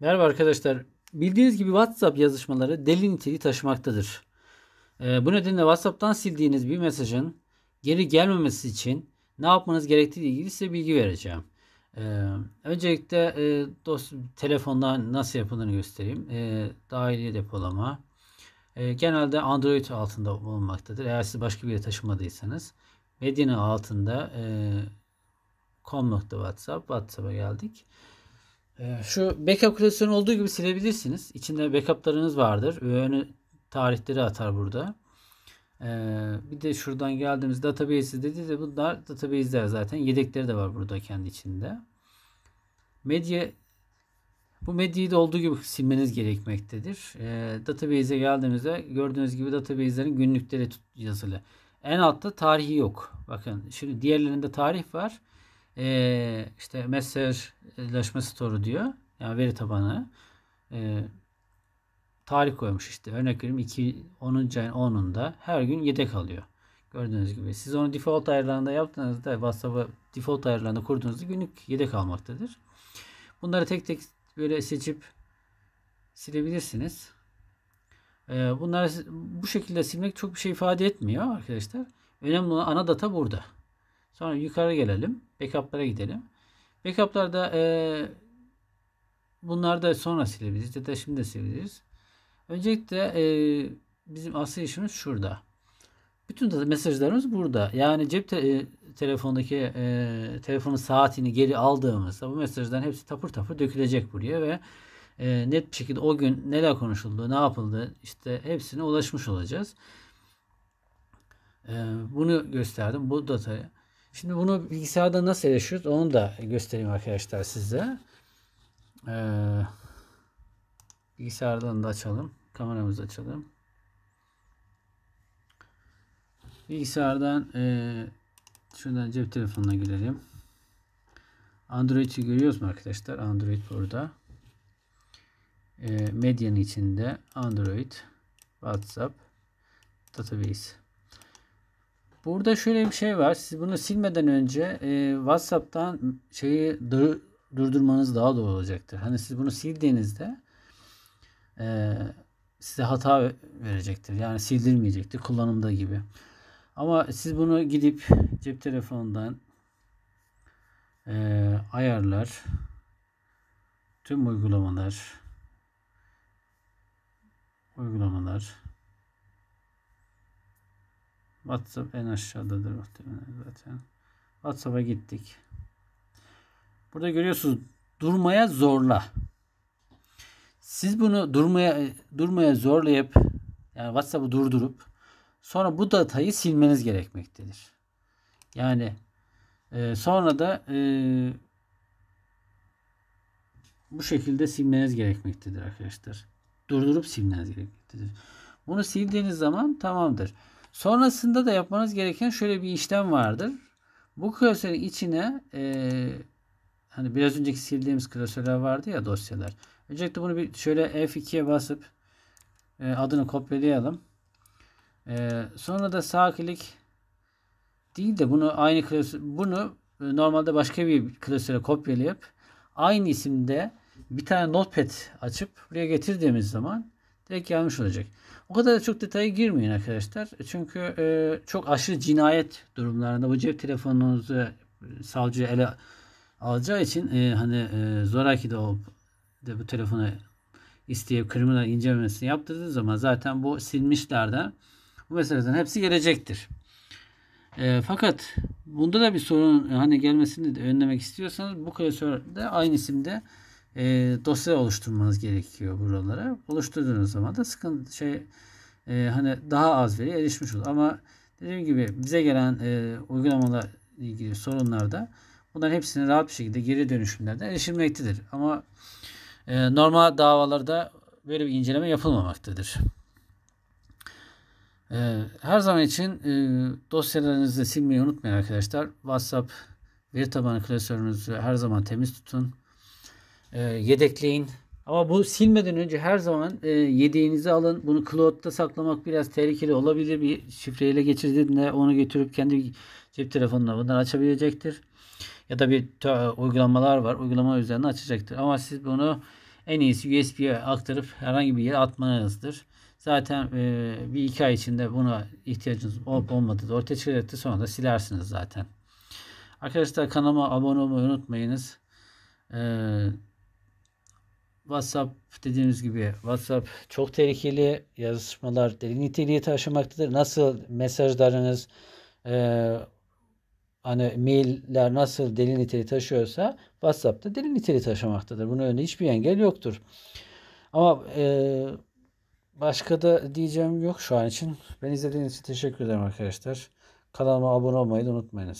Merhaba arkadaşlar. Bildiğiniz gibi WhatsApp yazışmaları delil niteliği taşımaktadır. Ee, bu nedenle WhatsApp'tan sildiğiniz bir mesajın geri gelmemesi için ne yapmanız gerektiği ile ilgili size bilgi vereceğim. Ee, öncelikle e, dost, telefonda nasıl yapıldığını göstereyim. E, depolama. genelde Android altında bulunmaktadır. Eğer siz başka bir yere taşımadıysanız. Medina altında e, com.whatsapp, WhatsApp'a geldik. Şu backup klasörünü olduğu gibi silebilirsiniz. İçinde backuplarınız vardır. Öğünü tarihleri atar burada. Ee, bir de şuradan geldiğimiz database dedi de bunlar database'ler zaten. Yedekleri de var burada kendi içinde. Medya bu medyayı da olduğu gibi silmeniz gerekmektedir. E, database'e geldiğimizde gördüğünüz gibi database'lerin günlükleri yazılı. En altta tarihi yok. Bakın şimdi diğerlerinde tarih var e, işte mesajlaşma store'u diyor. Yani veri tabanı. E, tarih koymuş işte. Örnek veriyorum 2, 10. ayın 10'unda her gün yedek alıyor. Gördüğünüz gibi. Siz onu default ayarlarında yaptığınızda WhatsApp'ı default ayarlarında kurduğunuzda günlük yedek almaktadır. Bunları tek tek böyle seçip silebilirsiniz. Ee, bunları bu şekilde silmek çok bir şey ifade etmiyor arkadaşlar. Önemli olan ana data burada. Sonra yukarı gelelim. Backup'lara gidelim. Backup'larda e, bunları da sonra silebiliriz ya da şimdi de silebiliriz. Öncelikle e, bizim asıl işimiz şurada. Bütün mesajlarımız burada. Yani cep te- e, telefondaki e, telefonun saatini geri aldığımızda bu mesajların hepsi tapır tapır dökülecek buraya ve e, net bir şekilde o gün neler konuşuldu, ne yapıldı işte hepsine ulaşmış olacağız. E, bunu gösterdim. Bu datayı. Şimdi bunu bilgisayarda nasıl erişiyoruz onu da göstereyim arkadaşlar size. Ee, bilgisayardan da açalım. Kameramızı açalım. Bilgisayardan e, şuradan cep telefonuna girelim. Android'i görüyoruz mu arkadaşlar? Android burada. E, medyanın içinde Android, WhatsApp, Database. Burada şöyle bir şey var. Siz bunu silmeden önce e, WhatsApp'tan şeyi dur, durdurmanız daha doğru olacaktır. Hani siz bunu sildiğinizde e, size hata verecektir. Yani sildirmeyecektir kullanımda gibi. Ama siz bunu gidip cep telefonundan e, ayarlar tüm uygulamalar uygulamalar WhatsApp en aşağıdadır muhtemelen zaten. WhatsApp'a gittik. Burada görüyorsunuz durmaya zorla. Siz bunu durmaya durmaya zorlayıp yani WhatsApp'ı durdurup sonra bu datayı silmeniz gerekmektedir. Yani e, sonra da e, bu şekilde silmeniz gerekmektedir arkadaşlar. Durdurup silmeniz gerekmektedir. Bunu sildiğiniz zaman tamamdır. Sonrasında da yapmanız gereken şöyle bir işlem vardır. Bu klasörün içine e, hani biraz önceki sildiğimiz klasörler vardı ya dosyalar. Öncelikle bunu bir şöyle F2'ye basıp e, adını kopyalayalım. E, sonra da sağ klik değil de bunu aynı klasör, bunu e, normalde başka bir klasöre kopyalayıp aynı isimde bir tane notepad açıp buraya getirdiğimiz zaman Direkt gelmiş olacak. O kadar da çok detaya girmeyin arkadaşlar. Çünkü e, çok aşırı cinayet durumlarında bu cep telefonunuzu e, savcı ele alacağı için e, hani e, zoraki de olup de bu telefonu isteyip kriminal incelemesini yaptırdığı zaman zaten bu silmişlerden bu meseleden hepsi gelecektir. E, fakat bunda da bir sorun e, hani gelmesini de önlemek istiyorsanız bu klasörde aynı isimde e, dosya oluşturmanız gerekiyor buralara. Oluşturduğunuz zaman da sıkıntı şey e, hani daha az veri erişmiş olur. Ama dediğim gibi bize gelen e, uygulamalar ilgili sorunlarda bunların hepsini rahat bir şekilde geri dönüşümlerden erişilmektedir. Ama e, normal davalarda böyle bir inceleme yapılmamaktadır. E, her zaman için e, dosyalarınızı silmeyi unutmayın arkadaşlar. WhatsApp veri tabanı klasörünüzü her zaman temiz tutun e, yedekleyin. Ama bu silmeden önce her zaman e, yediğinizi alın. Bunu cloud'da saklamak biraz tehlikeli olabilir. Bir şifreyle geçirdiğinde onu götürüp kendi cep telefonuna bundan açabilecektir. Ya da bir uygulamalar var. Uygulama üzerinden açacaktır. Ama siz bunu en iyisi USB'ye aktarıp herhangi bir yere atmanızdır. Zaten e, bir iki ay içinde buna ihtiyacınız olup olmadığı ortaya çıkacaktır. Sonra da silersiniz zaten. Arkadaşlar kanalıma abone olmayı unutmayınız. Ee, WhatsApp dediğimiz gibi WhatsApp çok tehlikeli yazışmalar deli niteliği taşımaktadır. Nasıl mesajlarınız e, hani mailler nasıl deli niteliği taşıyorsa WhatsApp'ta deli niteliği taşımaktadır. Bunun önünde hiçbir engel yoktur. Ama e, başka da diyeceğim yok şu an için. Ben izlediğiniz için teşekkür ederim arkadaşlar. Kanalıma abone olmayı da unutmayın.